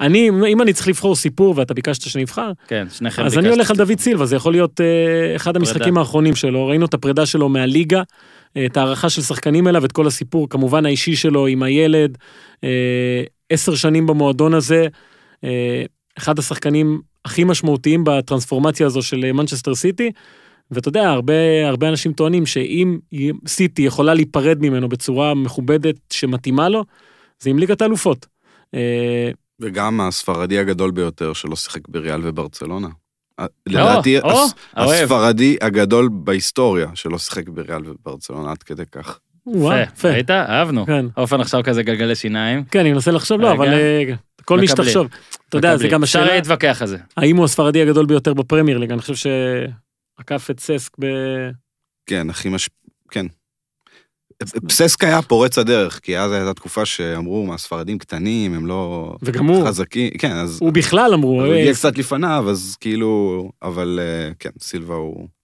אני, אם אני צריך לבחור סיפור ואתה ביקשת שנבחר, כן, שניכם אז אני הולך על דוד סילבה, זה יכול להיות אה, אחד המשחקים האחרונים שלו, ראינו את הפרידה שלו מהליגה, אה, את ההערכה של שחקנים אליו, את כל הסיפור, כמובן האישי שלו עם הילד, אה, עשר שנים במועדון הזה, אחד השחקנים הכי משמעותיים בטרנספורמציה הזו של מנצ'סטר סיטי, ואתה יודע, הרבה, הרבה אנשים טוענים שאם סיטי יכולה להיפרד ממנו בצורה מכובדת שמתאימה לו, זה עם ליגת האלופות. וגם הספרדי הגדול ביותר שלא שיחק בריאל וברצלונה. לא, לדעתי הספרדי הגדול בהיסטוריה שלא שיחק בריאל וברצלונה עד כדי כך. וואי, יפה. ראית? אהבנו. כן. אופן עכשיו כזה גלגלי שיניים. כן, אני מנסה לחשוב, לא, אבל אה, כל מי שתחשוב. אתה יודע, זה גם השאלה... אפשר להתווכח על זה. האם הוא הספרדי הגדול ביותר בפרמייר ליג? אני חושב שעקף את ססק ב... כן, הכי מש... כן. פססק היה פורץ הדרך, כי אז הייתה תקופה שאמרו, מה, ספרדים קטנים, הם לא וגם הוא. חזקים, כן, אז... הוא בכלל אמרו. הוא הגיע אה, קצת לפניו, אז כאילו, אבל אה, כן, סילבה הוא...